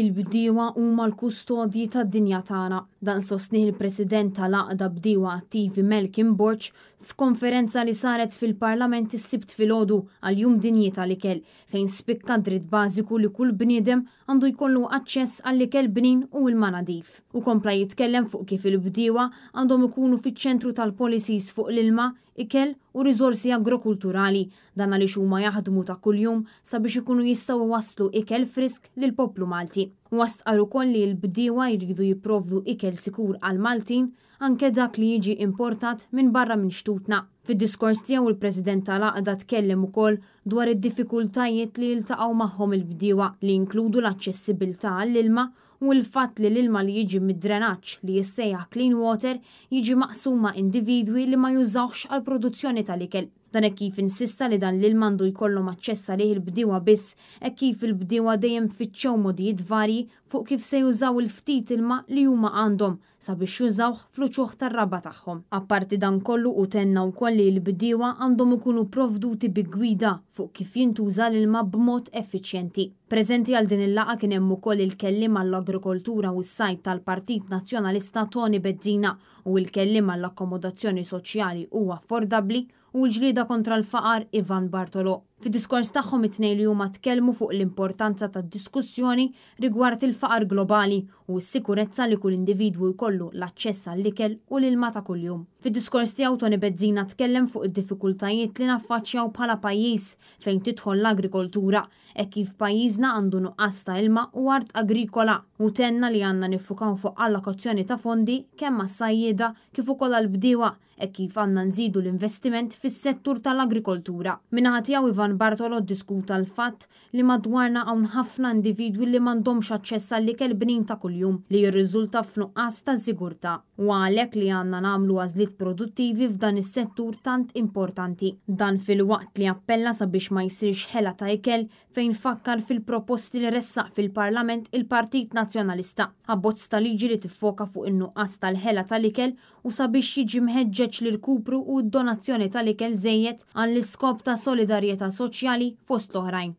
il bdiwa huma l-kustodji tad-dinja tagħna. Dan sostnih il-President tal-Aqda Bdiewa TV Melkin Borch f'konferenza li saret fil-Parlament is-Sibt filgħodu għal-Jum Dinji tal-Ikel fejn spikka dritt bażiku li kull bniedem għandu jkollu aċċess għall-ikel bnin u l-manadif. U kompla jitkellem fuq kif il bdiwa għandhom ikunu fiċ-ċentru tal-policies fuq l-ilma ikel u rizorsi agrokulturali dan għaliex huma jaħdmu ta' kuljum sabiex ikunu jistgħu waslu ikel frisk lil poplu Malti. Wastqar ukoll li l-bdiewa jridu jipprovdu ikel sikur għal Maltin anke dak li jiġi importat minn barra minn xtutna. Fid-diskors tiegħu il-President tal-Aqda tkellem ukoll dwar id-diffikultajiet li jiltaqgħu magħhom il-bdiewa li inkludu l-aċċessibilità għall-ilma u l-fatt li l-ilma li jiġi mid-drenaċ li jissejjaħ clean water jiġi maqsuma individwi li ma jużawx għal produzzjoni tal-ikel. Dan e kif insista li dan l mandu jkollhom aċċess li il bdiwa biss, hekk kif il bdiwa dejjem fitxew modijiet varji fuq kif se jużaw il-ftit ilma li huma għandhom sabiex jużaw fl tar-raba tagħhom. Apparti dan kollu u tenna wkoll li l-bdiewa għandhom ikunu provduti bi gwida fuq kif jintuża l-ilma b'mod effiċjenti. Preżenti għal din il-laqa kien hemm ukoll il-kellim għall-agrikoltura u s-sajt tal-Partit Nazzjonalista Toni Bezzina u il-kellim għall-akkomodazzjoni soċjali u affordabbli u l-ġlida kontra l-faqar Ivan Bartolo. Fid-diskors tagħhom it-tnejn li huma tkellmu fuq l-importanza tad-diskussjoni rigward il-faqar globali u s-sikurezza li kull individwu jkollu l-aċċess għall-ikel u l-ilma ta' kuljum. Fid-diskors tiegħu Toni Bezzina tkellem fuq id-diffikultajiet li naffaċċjaw bħala pajjiż fejn tidħol l-agrikoltura e kif pajjiżna għandu nuqqas ta' ilma u art agrikola u tenna li għandna nifukaw fuq allokazzjoni ta' fondi kemm ma sajjieda kif ukoll għall-bdiewa e kif għandna nżidu l-investiment fis-settur tal-agrikoltura. Minħat Ivan Ivan Bartolo diskuta l-fatt li madwarna hawn ħafna individwi li m'għandhomx aċċess li kell bnin ta' kuljum li jirriżulta f'nuqqas ta' sigurtà u għalhekk li għandna nagħmlu għazlit produttivi f'dan is-settur tant importanti. Dan fil-waqt li appella sabiex ma jsirx ħela ta' ikel fejn fakkar fil-proposti li ressaq fil-Parlament il-Partit Nazzjonalista abbozz ta' liġi li tiffoka fuq in-nuqqas tal-ħela tal-ikel u sabiex jiġi mħeġġeġ l-irkupru u d-donazzjoni tal-ikel żejjed għall-iskop ta' solidarjetà socialii fostohrai.